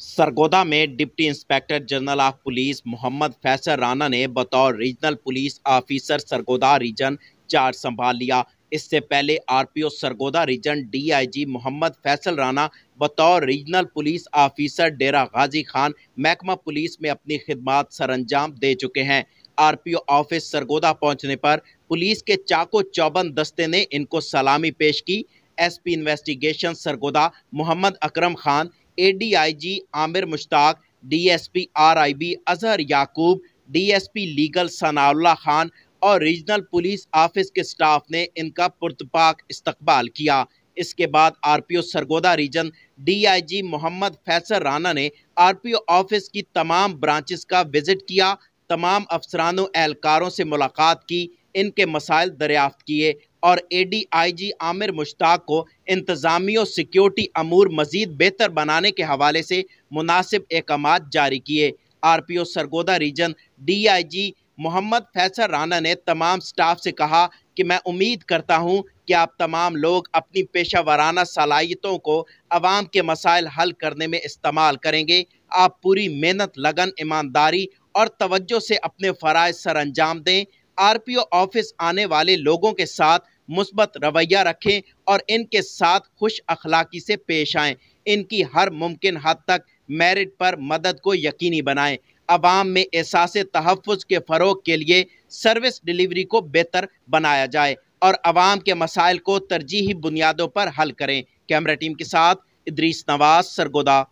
सरगोदा में deputy inspector general of police Mohammad Faisal Rana ने बतौर regional police officer Sargodha region charge संभाल लिया इससे पहले RPO Sargodha region DIG Mohammad Faisal Rana बतौर regional police officer Dera Ghazi Khan महकमा पुलिस में अपनी खिदमत सरंजाम दे चुके हैं आरपीओ ऑफिस सरगोदा पहुंचने पर पुलिस के चाको चौबंद दस्ते ने इनको सलामी पेश की SP investigation Sargodha Mohammad Akram Khan ADIG Aamir Mushtaq DSP RIB Azhar Yaqoob DSP legal Sanaullah Khan और रीजनल पुलिस ऑफिस के स्टाफ ने इनका पुरतपाक इस्तकबाल किया इसके बाद RPO Sargodha region DIG Mohammad Faisal Rana ने आरपीओ ऑफिस की तमाम ब्रांचेस का विजिट किया तमाम अफसरानों एहलकारों से मुलाकात की इनके मसाइल दरियाफ्त किए और एडीआईजी आमिर मुश्ताक को इंतजामी और सिक्योरिटी अमूर मजीद बेहतर बनाने के हवाले से मुनासिब अहकाम जारी किए R P O Sargodha region D I G Mohammad Faisal Rana ने तमाम स्टाफ से कहा कि मैं उम्मीद करता हूँ कि आप तमाम लोग अपनी पेशा वाराना सलाहियतों को आवाम के मसाइल हल करने में इस्तेमाल करेंगे आप पूरी मेहनत लगन ईमानदारी और तवज्जो से अपने फ़राज़ सर अंजाम दें आरपीओ ऑफिस आने वाले लोगों के साथ मुस्बत रवैया रखें और इनके साथ खुश अखलाकी से पेश आएँ इनकी हर मुमकिन हद तक मेरिट पर मदद को यकीनी बनाएं आवाम में एहसास तहफ़ के फ़रोग के लिए सर्विस डिलीवरी को बेहतर बनाया जाए और आवाम के मसाइल को तरजीही बुनियादों पर हल करें कैमरा टीम के साथ इद्रीस नवाज सरगोदा